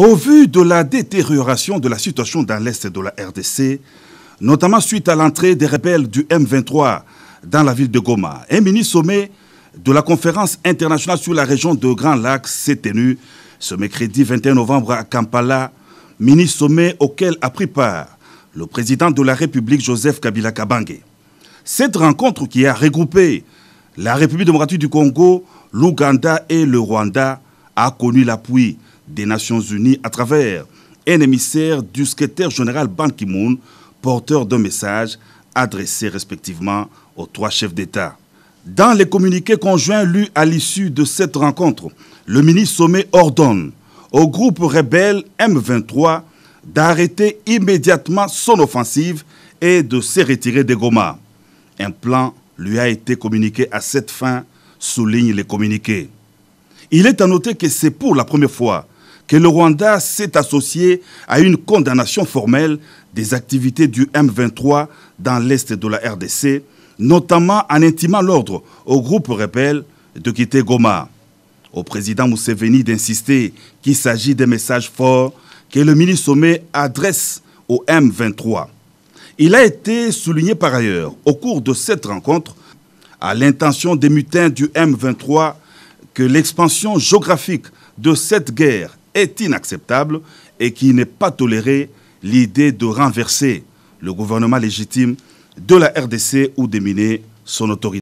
Au vu de la détérioration de la situation dans l'Est de la RDC, notamment suite à l'entrée des rebelles du M23 dans la ville de Goma, un mini-sommet de la conférence internationale sur la région de Grand Lacs s'est tenu ce mercredi 21 novembre à Kampala, mini-sommet auquel a pris part le président de la République Joseph Kabila Kabange. Cette rencontre qui a regroupé la République démocratique du Congo, l'Ouganda et le Rwanda a connu l'appui des Nations Unies à travers un émissaire du secrétaire général Ban Ki-moon, porteur d'un message adressé respectivement aux trois chefs d'État. Dans les communiqués conjoints lus à l'issue de cette rencontre, le ministre Sommet ordonne au groupe rebelle M23 d'arrêter immédiatement son offensive et de se retirer des Goma. Un plan lui a été communiqué à cette fin, souligne les communiqués. Il est à noter que c'est pour la première fois que le Rwanda s'est associé à une condamnation formelle des activités du M23 dans l'est de la RDC, notamment en intimant l'ordre au groupe rebelle de quitter Goma. Au président Museveni d'insister qu'il s'agit des messages forts que le mini-sommet adresse au M23. Il a été souligné par ailleurs au cours de cette rencontre à l'intention des mutins du M23 que l'expansion géographique de cette guerre est inacceptable et qui n'est pas toléré l'idée de renverser le gouvernement légitime de la RDC ou de miner son autorité.